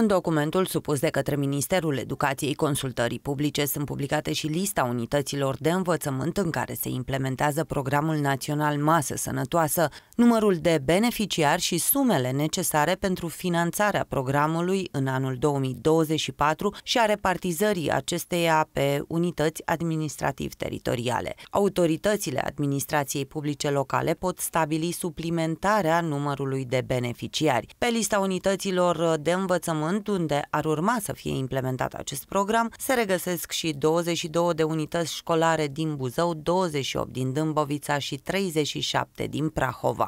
În documentul supus de către Ministerul Educației Consultării Publice sunt publicate și lista unităților de învățământ în care se implementează programul național Masă Sănătoasă, numărul de beneficiari și sumele necesare pentru finanțarea programului în anul 2024 și a repartizării acesteia pe unități administrativ-teritoriale. Autoritățile administrației publice locale pot stabili suplimentarea numărului de beneficiari. Pe lista unităților de învățământ unde ar urma să fie implementat acest program, se regăsesc și 22 de unități școlare din Buzău, 28 din Dâmbovița și 37 din Prahova.